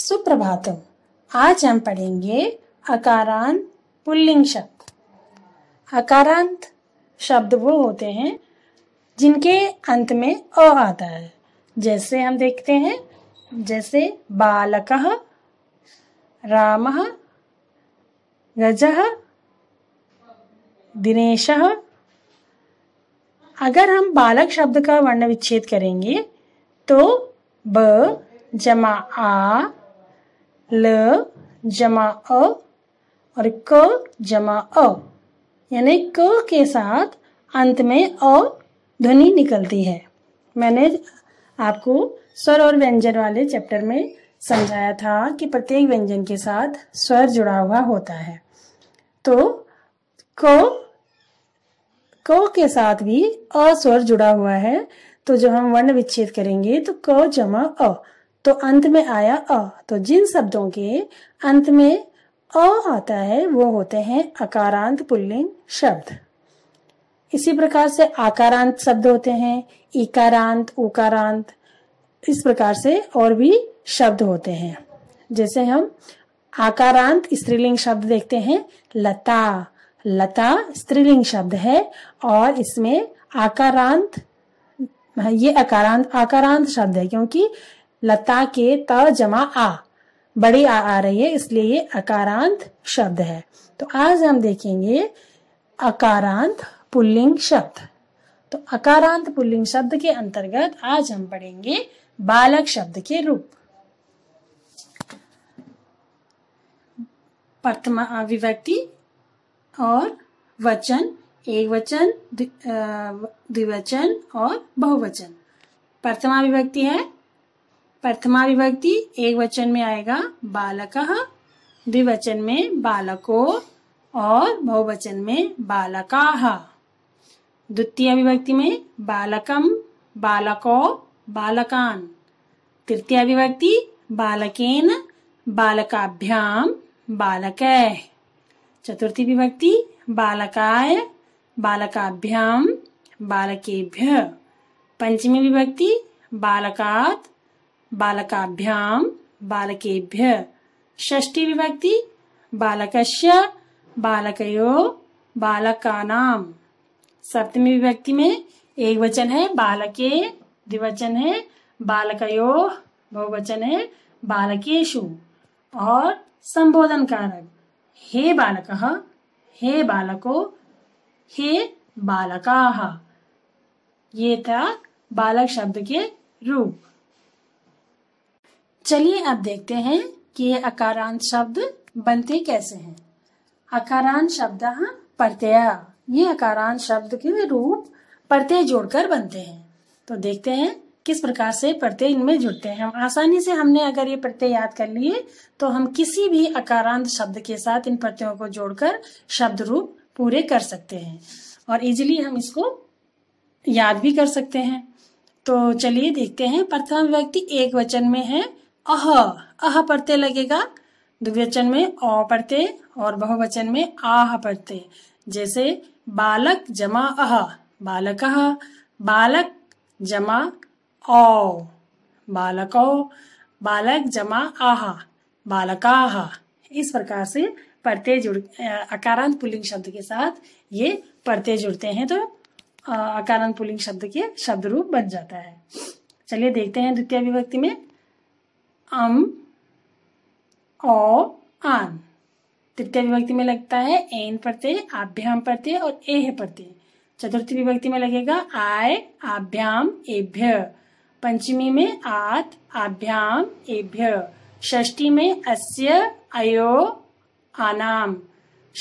सुप्रभातम आज हम पढ़ेंगे अकारांत पुल्लिंग शब्द अकारांत शब्द वो होते हैं जिनके अंत में अ आता है जैसे हम देखते हैं जैसे बालक राम गज दिनेश अगर हम बालक शब्द का वर्ण विच्छेद करेंगे तो ब जमा आ ल जमा अ और क जमा अ यानी क के साथ अंत में अ ध्वनि निकलती है मैंने आपको स्वर और व्यंजन वाले चैप्टर में समझाया था कि प्रत्येक व्यंजन के साथ स्वर जुड़ा हुआ होता है तो क क के साथ भी अस्वर जुड़ा हुआ है तो जब हम वर्ण विच्छेद करेंगे तो क जमा अ तो अंत में आया अ तो जिन शब्दों के अंत में अ आता है वो होते हैं अकारांत पुल्लिंग शब्द इसी प्रकार से आकारांत शब्द होते हैं इकारांत उकारांत इस प्रकार से और भी शब्द होते हैं जैसे हम आकारांत स्त्रीलिंग शब्द देखते हैं लता लता स्त्रीलिंग शब्द है और इसमें आकारांत ये अकारांत आकारांत शब्द है क्योंकि लता के त जमा आ बड़ी आ आ रही है इसलिए ये अकारांत शब्द है तो आज हम देखेंगे अकारांत पुल्लिंग शब्द तो अकारांत पुल्लिंग शब्द के अंतर्गत आज हम पढ़ेंगे बालक शब्द के रूप प्रथम विभक्ति और वचन एक वचन द्विवचन और बहुवचन प्रथमा विभक्ति है प्रथमा विभक्ति एक वचन में आएगा बालक द्विवचन में बालको और बहुवचन में बालका द्वितीय विभक्ति में बालकम बालको बालकान तृतीय विभक्ति बालकेन बालकाभ्याम बालक चतुर्थी विभक्ति बालकाय बालकाभ्याम बालकेभ्य पंचमी विभक्ति बालकात बालकाभ्याम बालकेभ्य षष्ठी विभक्ति बालकस्य बालकयो बालकानाम सप्तमी विभक्ति में एक वचन है बालके द्विवचन है बालकयो बहुवचन है बालकेशु और संबोधन कारक हे बालक हे बालको हे बालका ये था बालक शब्द के रूप चलिए अब देखते हैं कि ये अकारांत शब्द बनते कैसे हैं अकारांत शब्द हाँ, प्रत्यय ये अकारांत शब्द के रूप प्रत्यय जोड़कर बनते हैं तो देखते हैं किस प्रकार से प्रत्यय इनमें जुड़ते हैं हम आसानी से हमने अगर ये प्रत्यय याद कर लिए तो हम किसी भी अकारांत शब्द के साथ इन प्रत्ययों को जोड़कर शब्द रूप पूरे कर सकते हैं और इजिली हम इसको याद भी कर सकते हैं तो चलिए देखते हैं प्रथम व्यक्ति एक वचन में है अह अह पढ़ते लगेगा द्विवचन में अ पढ़ते और बहुवचन में आह पढ़ते जैसे बालक जमा अह बालक बालक जमा ओ बालको बालक जमा आह बालकाह इस प्रकार से पढ़ते जुड़ अकारांत पुलिंग शब्द के साथ ये पढ़ते जुड़ते हैं तो अकारांत पुलिंग शब्द के शब्द रूप बन जाता है चलिए देखते हैं द्वितीय विभक्ति में अम ओ आन तृतीय विभक्ति में लगता है एन प्रत्यय आभ्याम प्रत्यय और एह प्रत्यय चतुर्थी विभक्ति में लगेगा आय आभ्याम एभ्य पंचमी में आत आभ्याम एभ्य षष्ठी में अस्य अयो आनाम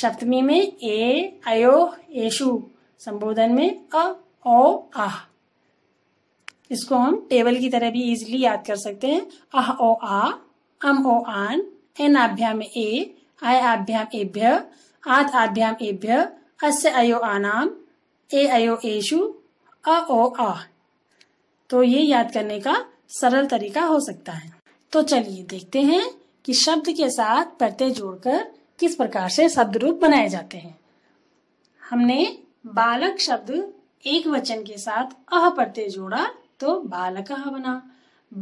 सप्तमी में ए अयो एशु संबोधन में अ ओ आह इसको हम टेबल की तरह भी इजीली याद कर सकते हैं अह ओ आ अम ओ आन एन आभ्याम ए आय आभ्याम एभ्य आत आभ्याम एभ्य अस अयो आनाम ए अयो एशु अ ओ आ तो ये याद करने का सरल तरीका हो सकता है तो चलिए देखते हैं कि शब्द के साथ प्रत्यय जोड़कर किस प्रकार से शब्द रूप बनाए जाते हैं हमने बालक शब्द एक वचन के साथ अह प्रत्यय जोड़ा तो बालक बना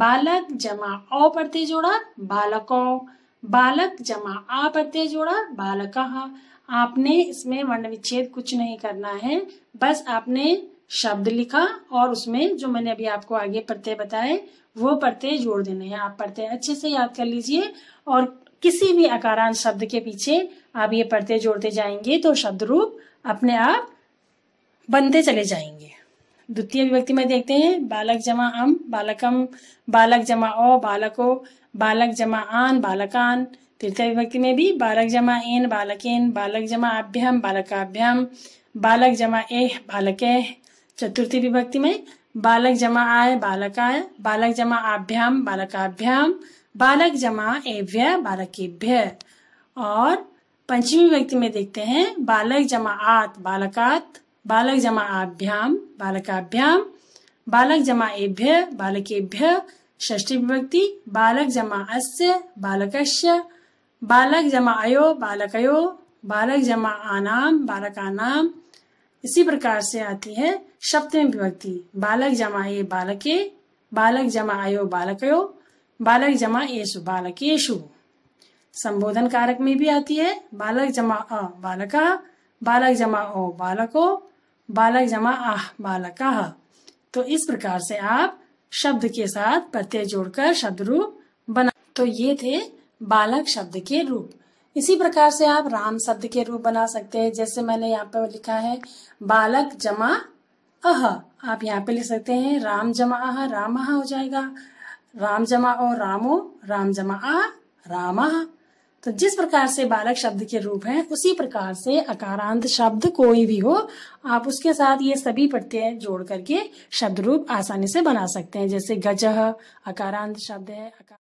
बालक जमा औ प्रत्यय जोड़ा बालको बालक जमा आ प्रत्यय जोड़ा बालक आपने इसमें वर्ण विच्छेद कुछ नहीं करना है बस आपने शब्द लिखा और उसमें जो मैंने अभी आपको आगे प्रत्यय बताए वो प्रत्यय जोड़ देने हैं आप प्रत्यय अच्छे से याद कर लीजिए और किसी भी अकारांत शब्द के पीछे आप ये प्रत्यय जोड़ते जाएंगे तो शब्द रूप अपने आप बनते चले जाएंगे द्वितीय विभक्ति में देखते हैं बालक जमा अम बालकम बालक जमा ओ बालको बालक जमा आन बालकान तृतीय विभक्ति में भी बालक जमा एन बालकेन बालक जमा अभ्यम बालकाभ्यम बालक जमा एह बालक चतुर्थी विभक्ति में बालक जमा आय बालकाय बालक जमा आभ्याम बालकाभ्याम बालक जमा एभ्य बालकेभ्य और पंचमी व्यक्ति में देखते हैं बालक जमा आत बालकात बालक जमा आभ्याम बालकाभ्याम बालक जमा एभ्य बालकेभ्य षष्ठी विभक्ति बालक जमा अस्य बालकस्य बालक जमा अयो बालकयो बालक जमा आनाम बालकानाम इसी प्रकार से आती है सप्तमी विभक्ति बालक जमा ये बालके बालक जमा आयो बालकयो बालक जमा येषु बालकेशु संबोधन कारक में भी आती है बालक जमा अ बालका बालक जमा ओ बालको बालक जमा आह आह तो इस प्रकार से आप शब्द के साथ प्रत्यय जोड़कर शब्द रूप बना तो ये थे बालक शब्द के रूप इसी प्रकार से आप राम शब्द के रूप बना सकते हैं जैसे मैंने यहाँ पे लिखा है बालक जमा अह आप यहाँ पे लिख सकते हैं राम जमा अह राम हो जाएगा राम जमा ओ रामो राम जमा आ रामा तो जिस प्रकार से बालक शब्द के रूप हैं उसी प्रकार से अकारांत शब्द कोई भी हो आप उसके साथ ये सभी प्रत्यय जोड़ करके शब्द रूप आसानी से बना सकते हैं जैसे गजह अकारांत शब्द है अकार...